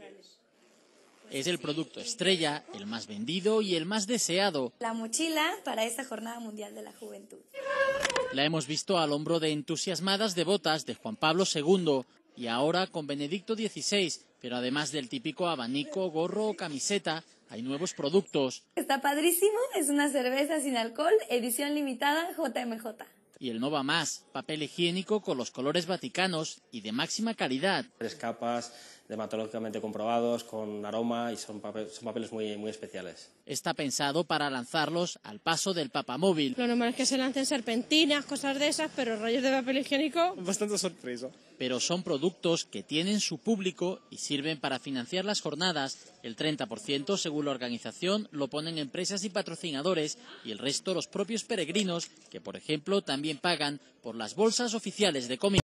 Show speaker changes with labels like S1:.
S1: Es pues el producto estrella, el más vendido y el más deseado.
S2: La mochila para esta Jornada Mundial de la Juventud.
S1: La hemos visto al hombro de entusiasmadas devotas de Juan Pablo II y ahora con Benedicto XVI, pero además del típico abanico, gorro o camiseta, hay nuevos productos.
S3: Está padrísimo, es una cerveza sin alcohol, edición limitada JMJ
S1: y el Nova Más, papel higiénico con los colores vaticanos y de máxima calidad. Tres capas dermatológicamente comprobados, con aroma y son, papel, son papeles muy, muy especiales. Está pensado para lanzarlos al paso del papamóvil.
S3: Lo normal es que se lancen serpentinas, cosas de esas, pero rollos de papel higiénico.
S1: Bastante sorpresa. Pero son productos que tienen su público y sirven para financiar las jornadas. El 30%, según la organización, lo ponen empresas y patrocinadores y el resto los propios peregrinos, que por ejemplo también pagan por las bolsas oficiales de comisión.